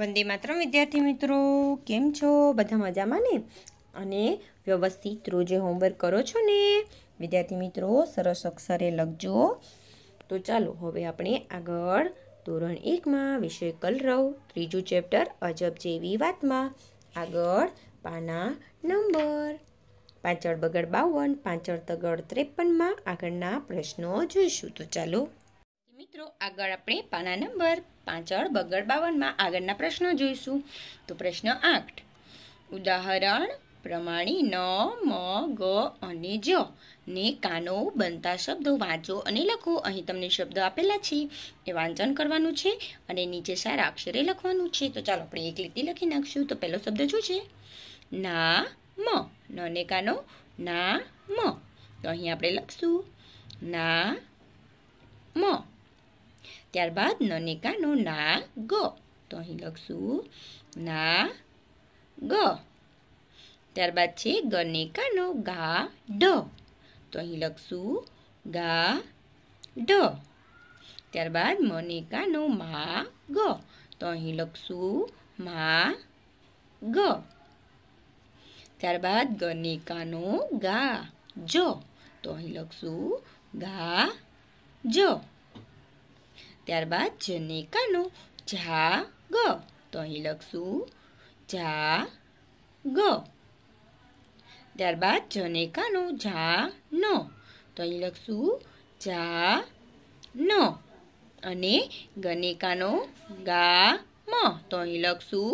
વંદે માત્રમ વિદ્યાર્થી મિત્રો કેમ છો બધા મજામાં ને અને વ્યવસ્થિત રોજે હોમવર્ક કરો છો ને વિદ્યાર્થી મિત્રો સરસ અક્ષરે લખજો તો ચાલો હવે આપણે આગળ ધોરણ એકમાં વિષય કલરવ ત્રીજું ચેપ્ટર અજબ જેવી વાતમાં આગળ પાના નંબર પાંચળ બગડ બાવન પાંચળ તગડ ત્રેપનમાં આગળના પ્રશ્નો જોઈશું તો ચાલો મિત્રો આગળ આપણે પાના નંબર પાછળ બગડ બાવનમાં આગળના પ્રશ્નો જોઈશું તો પ્રશ્ન આઠ ઉદાહરણ પ્રમાણે ન મ ગ અને જ ને કાનો બનતા શબ્દો વાંચો અને લખો અહીં તમને શબ્દ આપેલા છે એ વાંચન કરવાનું છે અને નીચે સારા અક્ષરે લખવાનું છે તો ચાલો આપણે એક લીટી લખી નાખશું તો પહેલો શબ્દ શું છે ના મ ન ને કાનો ના મ તો અહીં આપણે લખશું ના મ ત્યારબાદ નનેકાનો ના ગ તો અહીં લખશું ના ગ ત્યારબાદ છે ગનેકાનો કાનો ગા ઢ તો અહીં લખશું ગા ઢ ત્યારબાદ મનેકાનો મા ગ તો અહીં લખશું મા ગ ત્યારબાદ ગનેકાનો ગા જ તો અહીં લખશું ગા જ ત્યારબાદ જનેકાનું જા ગ તો અહીં લખશું જા ગ ત્યારબાદ જનેકાનું જા ન તો અહીં લખશું જા ન અને ગનેકાનો ગા મ તો અહીં લખશું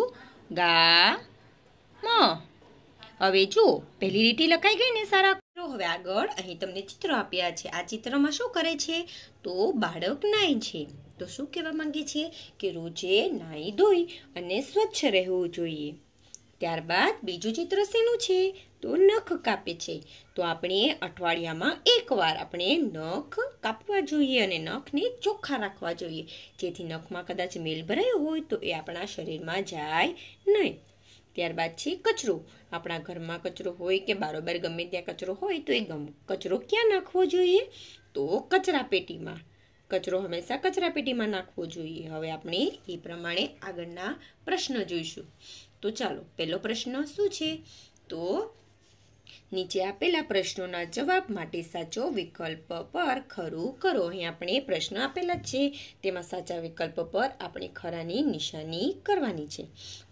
ગા મ હવે જુઓ પહેલી લીટી લખાઈ ગઈ ને સારા તો હવે આગળ અહીં તમને ચિત્ર આપ્યા છે આ ચિત્રમાં શું કરે છે તો બાળક નાય છે તો શું કહેવા માંગે છે કે રોજે નાહી ધોઈ અને સ્વચ્છ રહેવું જોઈએ ત્યારબાદ બીજું ચિત્ર શેનું છે તો નખ કાપે છે તો આપણે અઠવાડિયામાં એકવાર આપણે નખ કાપવા જોઈએ અને નખને ચોખ્ખા રાખવા જોઈએ જેથી નખમાં કદાચ મેલ ભરાયો હોય તો એ આપણા શરીરમાં જાય નહીં ત્યારબાદ છે કચરો આપણા ઘરમાં કચરો હોય કે બારોબાર ગમે ત્યાં કચરો હોય તો એ ગમ કચરો ક્યાં નાખવો જોઈએ તો કચરા પેટીમાં કચરો હંમેશા કચરા પેટીમાં નાખવો જોઈએ હવે આપણે એ પ્રમાણે આગળના પ્રશ્ન જોઈશું તો ચાલો પહેલો પ્રશ્ન શું છે તો નીચે આપેલા પ્રશ્નોના જવાબ માટે સાચો વિકલ્પ પર ખરું કરો અહીં આપણે પ્રશ્ન આપેલા છે તેમાં સાચા વિકલ્પ પર આપણે ખરાની નિશાની કરવાની છે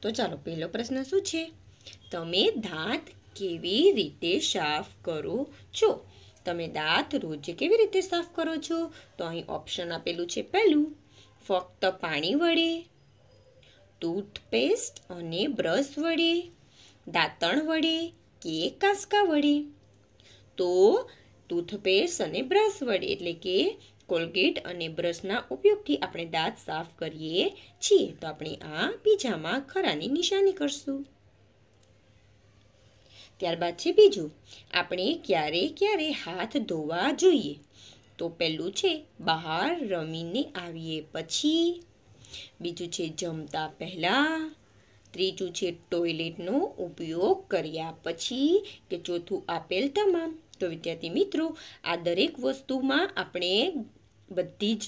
તો ચાલો પહેલો પ્રશ્ન શું છે તમે દાંત કેવી રીતે સાફ કરો છો તમે દાંત રોજ કેવી રીતે સાફ કરો છો તો અહીં ઓપ્શન આપેલું છે પહેલું ફક્ત પાણી વડે ટૂથપેસ્ટ અને બ્રશ વડે દાંતણ વડે કે કાસકા વડે તો ટૂથપેસ્ટ અને બ્રશ વડે એટલે કે કોલગેટ અને બ્રશના ઉપયોગથી આપણે દાંત સાફ કરીએ છીએ તો આપણે આ બીજામાં ખરાની નિશાની કરશું ત્યારબાદ છે બીજું આપણે ક્યારે ક્યારે હાથ ધોવા જોઈએ તો પહેલું છે બહાર રમીને આવીએ પછી બીજું છે જમતા પહેલાં ત્રીજું છે ટોયલેટનો ઉપયોગ કર્યા પછી કે ચોથું આપેલ તમામ તો વિદ્યાર્થી મિત્રો આ દરેક વસ્તુમાં આપણે બધી જ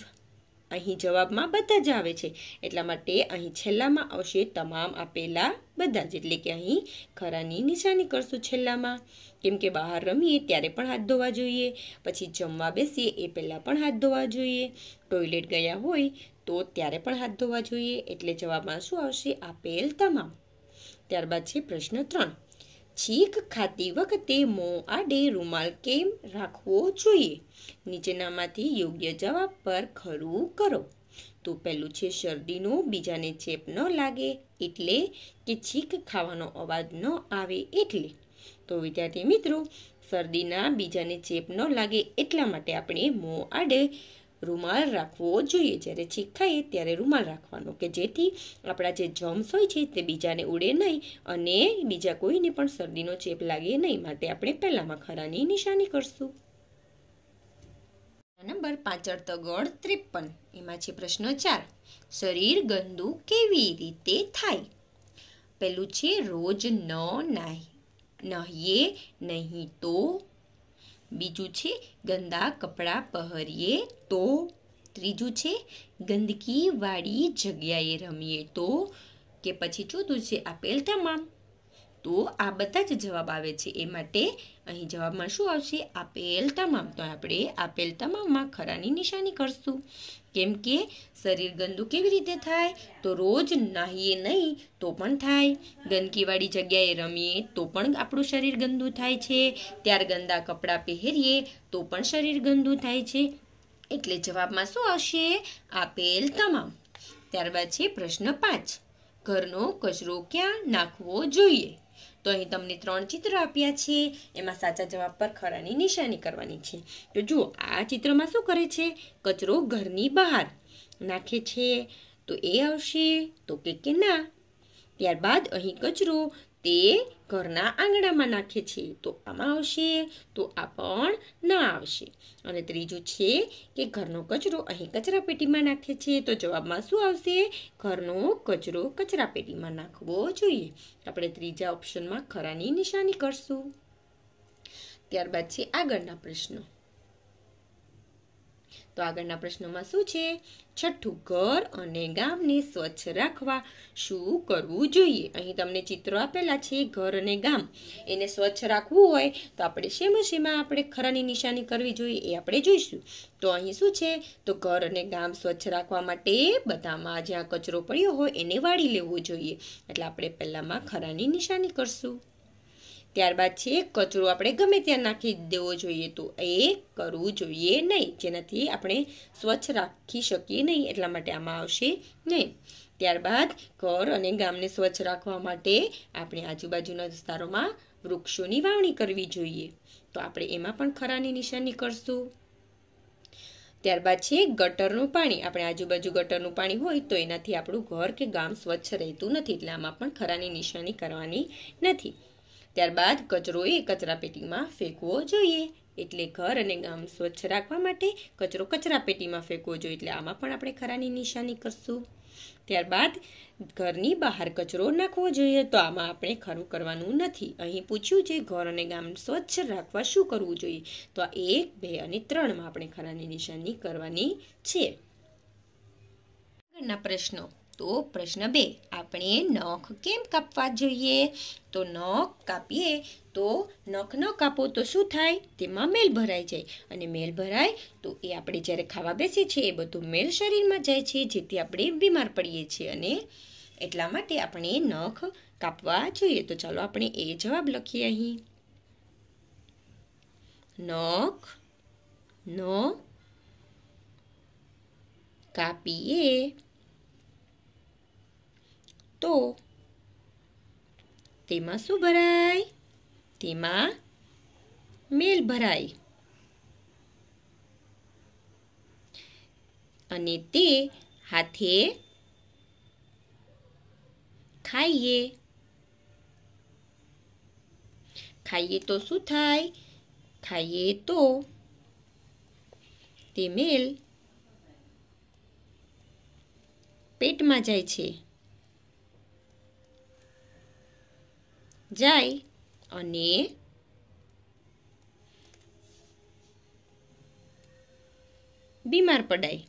અહીં જવાબમાં બધા જ આવે છે એટલા માટે અહીં છેલ્લામાં આવશે તમામ આપેલા બધા જ એટલે કે અહીં ખરાની નિશાની કરશું છેલ્લામાં કેમ કે બહાર રમીએ ત્યારે પણ હાથ ધોવા જોઈએ પછી જમવા બેસીએ એ પહેલાં પણ હાથ ધોવા જોઈએ ટોયલેટ ગયા હોય તો ત્યારે પણ હાથ ધોવા જોઈએ એટલે જવાબમાં શું આવશે આપેલ તમામ ત્યારબાદ છે પ્રશ્ન ત્રણ છીંક ખાતી વખતે મોં આડે રૂમાલ કેમ રાખવો જોઈએ નીચેનામાંથી યોગ્ય જવાબ પર ખરું કરો તો પહેલું છે શરદીનો બીજાને ચેપ ન લાગે એટલે કે છીંક ખાવાનો અવાજ ન આવે એટલે તો વિદ્યાર્થી મિત્રો શરદીના બીજાને ચેપ ન લાગે એટલા માટે આપણે મોં આડે રૂમાલ રાખવો જોઈએ જ્યારે છીંક થાય ત્યારે રૂમાલ રાખવાનો કે જેથી આપણા જે જમ્સ હોય છે તે બીજાને ઉડે નહીં અને બીજા કોઈને પણ શરદીનો ચેપ લાગે નહીં માટે આપણે પહેલાંમાં ખરાની નિશાની કરશું નંબર પાછળ તગડ ત્રેપન એમાં છે પ્રશ્ન ચાર શરીર ગંદુ કેવી રીતે થાય પેલું છે રોજ ન નાહીએ નહીં તો બીજું છે ગંદા કપડાં પહેરીએ તો ત્રીજું છે ગંદકીવાળી જગ્યાએ રમીએ તો કે પછી ચોથું છે આપેલ તમામ તો આ બધા જ જવાબ આવે છે એ માટે અહીં જવાબમાં શું આવશે આપેલ તમામ તો આપણે આપેલ તમામમાં ખરાની નિશાની કરશું કેમ કે શરીર ગંદુ કેવી રીતે થાય તો રોજ નાહીએ નહીં તો પણ થાય ગંદકીવાળી જગ્યાએ રમીએ તો પણ આપણું શરીર ગંદુ થાય છે ત્યાર ગંદા કપડાં પહેરીએ તો પણ શરીર ગંદુ થાય છે એટલે જવાબમાં શું આવશે આપેલ તમામ ત્યારબાદ છે પ્રશ્ન પાંચ ઘરનો કચરો ક્યાં નાખવો જોઈએ તો અહીં તમને ત્રણ ચિત્ર આપ્યા છે એમાં સાચા જવાબ પર ખરાની નિશાની કરવાની છે તો જુઓ આ ચિત્રમાં શું કરે છે કચરો ઘરની બહાર નાખે છે તો એ આવશે તો કે કે ના ત્યારબાદ અહીં કચરો તે ઘરના આંગણામાં નાખીએ છીએ તો આમાં આવશે તો આ પણ ન આવશે અને ત્રીજું છે કે ઘરનો કચરો અહીં કચરા પેટીમાં નાખીએ છીએ તો જવાબમાં શું આવશે ઘરનો કચરો કચરા પેટીમાં નાખવો જોઈએ આપણે ત્રીજા ઓપ્શનમાં ખરાની નિશાની કરશું ત્યારબાદ છે આગળના પ્રશ્નો તો આગળના પ્રશ્નોમાં શું છે છઠ્ઠું ઘર અને ગામને સ્વચ્છ રાખવા શું કરવું જોઈએ અહીં તમને ચિત્રો આપેલા છે ઘર અને ગામ એને સ્વચ્છ રાખવું હોય તો આપણે શેમાં શેમાં આપણે ખરાની નિશાની કરવી જોઈએ એ આપણે જોઈશું તો અહીં શું છે તો ઘર અને ગામ સ્વચ્છ રાખવા માટે બધામાં જ્યાં કચરો પડ્યો હોય એને વાળી લેવો જોઈએ એટલે આપણે પહેલાંમાં ખરાની નિશાની કરશું ત્યારબાદ છે કચરો આપણે ગમે ત્યાં નાખી દેવો જોઈએ તો એ કરવું જોઈએ નહીં જેનાથી આપણે સ્વચ્છ રાખી શકીએ નહીં એટલા માટે આમાં આવશે નહીં ત્યારબાદ ઘર અને ગામને સ્વચ્છ રાખવા માટે આપણે આજુબાજુના વિસ્તારોમાં વૃક્ષોની વાવણી કરવી જોઈએ તો આપણે એમાં પણ ખરાની નિશાની કરશું ત્યારબાદ છે ગટરનું પાણી આપણે આજુબાજુ ગટરનું પાણી હોય તો એનાથી આપણું ઘર કે ગામ સ્વચ્છ રહેતું નથી એટલે આમાં પણ ખરાની નિશાની કરવાની નથી ત્યારબાદ કચરો એ કચરાપેટીમાં ફેંકવો જોઈએ એટલે ઘર અને ગામ સ્વચ્છ રાખવા માટે કચરો કચરાપેટીમાં ફેંકવો જોઈએ એટલે આમાં પણ આપણે ખરાની નિશાની કરશું ત્યારબાદ ઘરની બહાર કચરો નાખવો જોઈએ તો આમાં આપણે ખરું કરવાનું નથી અહીં પૂછ્યું છે ઘર અને ગામ સ્વચ્છ રાખવા શું કરવું જોઈએ તો આ એક બે અને ત્રણમાં આપણે ખરાની નિશાની કરવાની છે આગળના પ્રશ્નો તો પ્રશ્ન બે આપણે નખ કેમ કાપવા જોઈએ તો નખ કાપીએ તો નખ ન કાપો તો શું થાય તેમાં મેલ ભરાઈ જાય અને મેલ ભરાય તો એ આપણે જ્યારે ખાવા બેસીએ છીએ એ બધું મેલ શરીરમાં જાય છે જેથી આપણે બીમાર પડીએ છીએ અને એટલા માટે આપણે નખ કાપવા જોઈએ તો ચાલો આપણે એ જવાબ લખીએ અહીં નખ નો કાપીએ તો તેમાં શું ભરાય તેમાં મેલ ભરાય અને તે હાથે ખાઈએ ખાઈએ તો શું થાય ખાઈએ તો તે મેલ પેટમાં જાય છે જાય અને બીમાર પડાય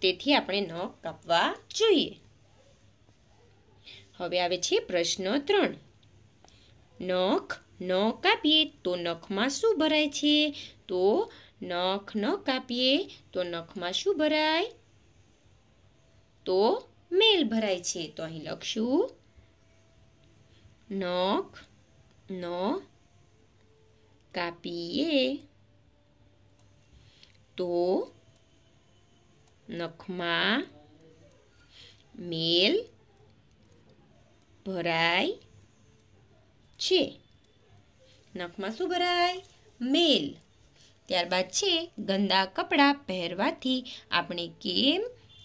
તેથી આપણે નખ કાપવા જોઈએ હવે આવે છે પ્રશ્ન ત્રણ નખ ન કાપીએ તો નખમાં શું ભરાય છે તો નખ ન કાપીએ તો નખમાં શું ભરાય તો મેલ ભરાય છે તો અહીં લખશું નખ ન કાપીએ તો નખમાં મેલ ભરાય છે નખમાં શું ભરાય મેલ ત્યારબાદ છે ગંદા કપડાં પહેરવાથી આપણે કેમ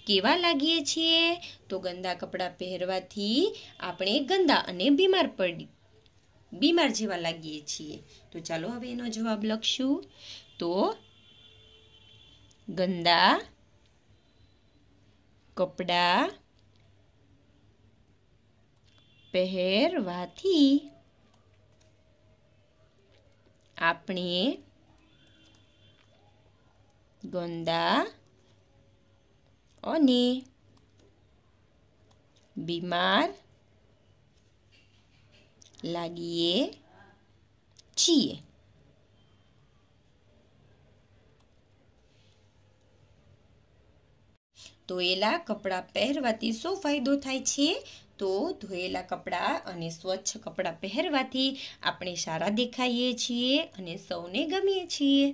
કેવા લાગીએ છીએ તો ગંદા કપડાં પહેરવાથી આપણે ગંદા અને બીમાર પડી બીમાર જેવા લાગીએ છીએ તો ચાલો હવે એનો જવાબ લખશું તો ગંદા કપડાં પહેરવાથી આપણે ગંદા અને બીમાર લાગીએ છીએ ધોયેલા કપડાં પહેરવાથી શું ફાયદો થાય છે તો ધોયેલા કપડાં અને સ્વચ્છ કપડાં પહેરવાથી આપણે સારા દેખાઈએ છીએ અને સૌને ગમીએ છીએ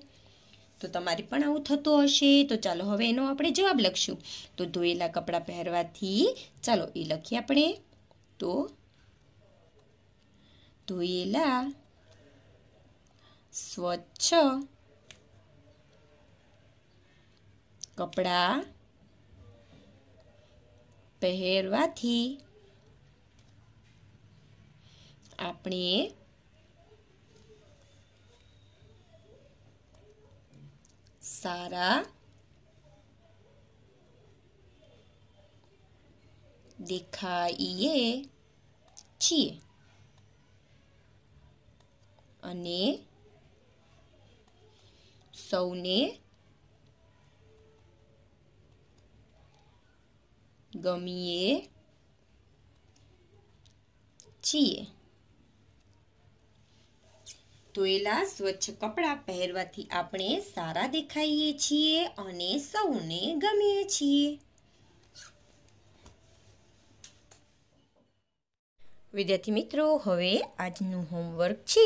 તો તમારે પણ આવું થતું હશે તો ચાલો હવે એનો આપણે જવાબ લખશું તો ધોયેલા કપડાં પહેરવાથી ચાલો એ લખીએ આપણે તો ધોયેલા સ્વચ્છ કપડાં પહેરવાથી આપણે સારા દેખાઈએ છીએ અને સૌને ગમીએ છીએ ધોયેલા સ્વચ્છ કપડાં પહેરવાથી આપણે સારા દેખાઈએ છીએ અને સૌને ગમીએ છીએ વિદ્યાર્થી મિત્રો હવે આજનું હોમવર્ક છે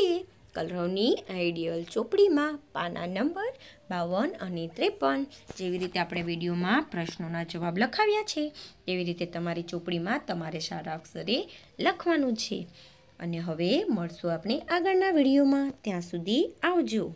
કલરવની આઈડિયલ ચોપડીમાં પાના નંબર બાવન અને ત્રેપન જેવી રીતે આપણે વિડીયોમાં પ્રશ્નોના જવાબ લખાવ્યા છે તેવી રીતે તમારી ચોપડીમાં તમારે સારા અક્ષરે લખવાનું છે અને હવે મળશું આપણે આગળના વિડીયોમાં ત્યાં સુધી આવજો